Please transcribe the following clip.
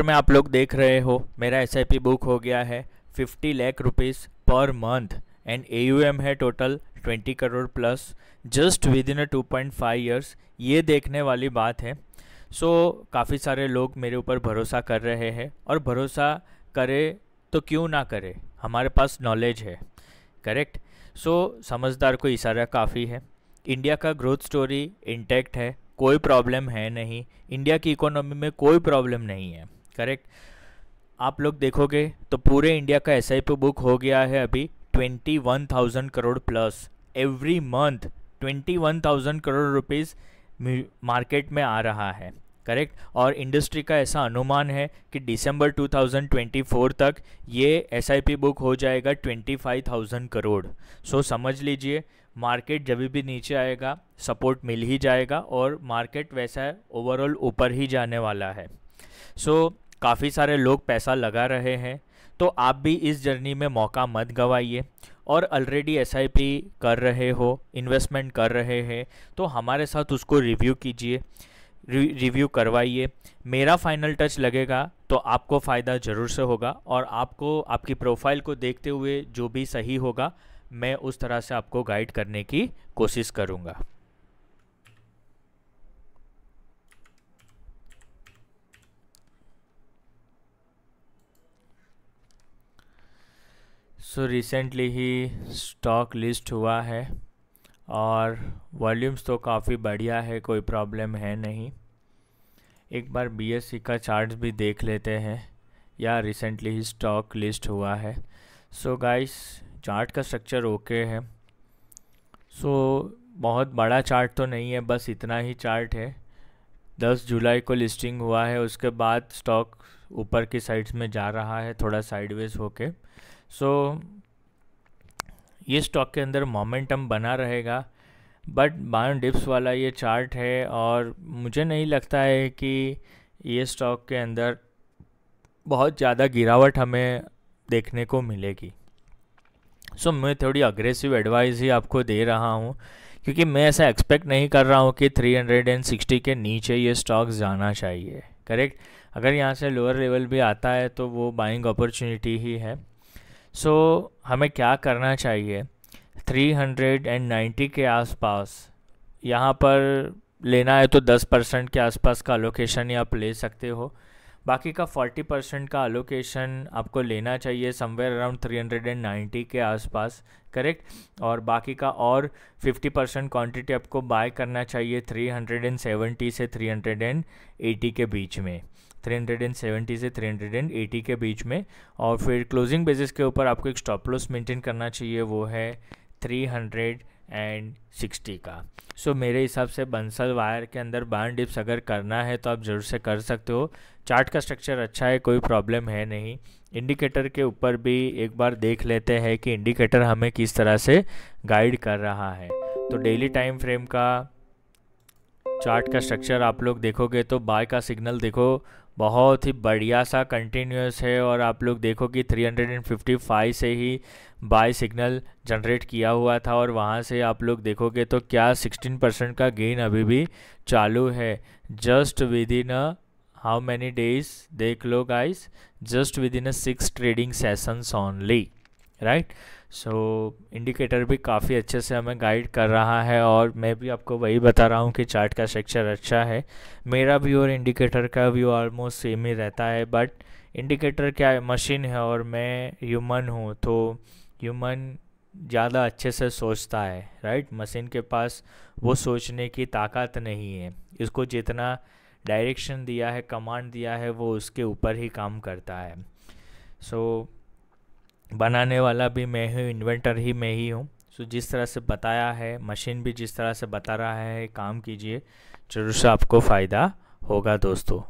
ऊपर में आप लोग देख रहे हो मेरा एस बुक हो गया है fifty lakh rupees per month and a है total twenty crore plus just within two point five years ये देखने वाली बात है सो so, काफ़ी सारे लोग मेरे ऊपर भरोसा कर रहे हैं और भरोसा करे तो क्यों ना करे हमारे पास नॉलेज है करेक्ट सो so, समझदार को इशारा काफ़ी है इंडिया का ग्रोथ स्टोरी इंटैक्ट है कोई प्रॉब्लम है नहीं इंडिया की इकोनॉमी में कोई प्रॉब्लम नहीं है करेक्ट आप लोग देखोगे तो पूरे इंडिया का एस आई पी बुक हो गया है अभी twenty one thousand crore plus every month twenty one thousand crore rupees market में आ रहा है करेक्ट और इंडस्ट्री का ऐसा अनुमान है कि दिसंबर 2024 तक ये एस बुक हो जाएगा 25,000 करोड़ सो so, समझ लीजिए मार्केट जब भी नीचे आएगा सपोर्ट मिल ही जाएगा और मार्केट वैसा है ओवरऑल ऊपर ही जाने वाला है सो so, काफ़ी सारे लोग पैसा लगा रहे हैं तो आप भी इस जर्नी में मौका मत गवाइए और ऑलरेडी एस कर रहे हो इन्वेस्टमेंट कर रहे हैं तो हमारे साथ उसको रिव्यू कीजिए रिव्यू करवाइए मेरा फाइनल टच लगेगा तो आपको फ़ायदा ज़रूर से होगा और आपको आपकी प्रोफाइल को देखते हुए जो भी सही होगा मैं उस तरह से आपको गाइड करने की कोशिश करूँगा सो रिसेंटली ही स्टॉक लिस्ट हुआ है और वॉल्यूम्स तो काफ़ी बढ़िया है कोई प्रॉब्लम है नहीं एक बार बी का चार्ट भी देख लेते हैं या रिसेंटली ही स्टॉक लिस्ट हुआ है सो so, गाइस चार्ट का स्ट्रक्चर ओके है सो so, बहुत बड़ा चार्ट तो नहीं है बस इतना ही चार्ट है दस जुलाई को लिस्टिंग हुआ है उसके बाद स्टॉक ऊपर की साइड्स में जा रहा है थोड़ा साइडवेज होके सो so, ये स्टॉक के अंदर मोमेंटम बना रहेगा बट बायो डिप्स वाला ये चार्ट है और मुझे नहीं लगता है कि ये स्टॉक के अंदर बहुत ज़्यादा गिरावट हमें देखने को मिलेगी सो so, मैं थोड़ी अग्रेसिव एडवाइस ही आपको दे रहा हूँ क्योंकि मैं ऐसा एक्सपेक्ट नहीं कर रहा हूँ कि 360 के नीचे ये स्टॉक जाना चाहिए करेक्ट अगर यहाँ से लोअर लेवल भी आता है तो वो बाइंग अपॉर्चुनिटी ही है सो so, हमें क्या करना चाहिए 390 के आसपास यहाँ पर लेना है तो 10 परसेंट के आसपास का अलोकेशन ही आप ले सकते हो बाकी का 40 परसेंट का अलोकेशन आपको लेना चाहिए समवेयर अराउंड 390 के आसपास करेक्ट और बाकी का और 50 परसेंट क्वान्टिटी आपको बाय करना चाहिए 370 से 380 के बीच में 370 से 380 के बीच में और फिर क्लोजिंग बेसिस के ऊपर आपको एक स्टॉप लॉस मेंटेन करना चाहिए वो है 360 का सो so, मेरे हिसाब से बंसल वायर के अंदर बार डिप्स अगर करना है तो आप ज़रूर से कर सकते हो चार्ट का स्ट्रक्चर अच्छा है कोई प्रॉब्लम है नहीं इंडिकेटर के ऊपर भी एक बार देख लेते हैं कि इंडिकेटर हमें किस तरह से गाइड कर रहा है तो डेली टाइम फ्रेम का चार्ट का स्ट्रक्चर आप लोग देखोगे तो बाय का सिग्नल देखो बहुत ही बढ़िया सा कंटिन्यूस है और आप लोग देखो कि 355 से ही बाय सिग्नल जनरेट किया हुआ था और वहाँ से आप लोग देखोगे तो क्या 16 परसेंट का गेन अभी भी चालू है just within a how many days देख लो guys just within a six trading sessions only right so indicator भी काफ़ी अच्छे से हमें गाइड कर रहा है और मैं भी आपको वही बता रहा हूँ कि चार्ट का स्ट्रक्चर अच्छा है मेरा भी और इंडिकेटर का भी ऑलमोस्ट सेम ही रहता है बट इंडिकेटर क्या है मशीन है और मैं ह्यूमन हूँ तो ह्यूमन ज़्यादा अच्छे से सोचता है राइट मशीन के पास वो सोचने की ताकत नहीं है इसको जितना डायरेक्शन दिया है कमांड दिया है वो उसके ऊपर ही काम करता है सो so, बनाने वाला भी मैं हूँ इन्वेंटर ही मैं ही हूँ सो जिस तरह से बताया है मशीन भी जिस तरह से बता रहा है काम कीजिए ज़रूर से आपको फ़ायदा होगा दोस्तों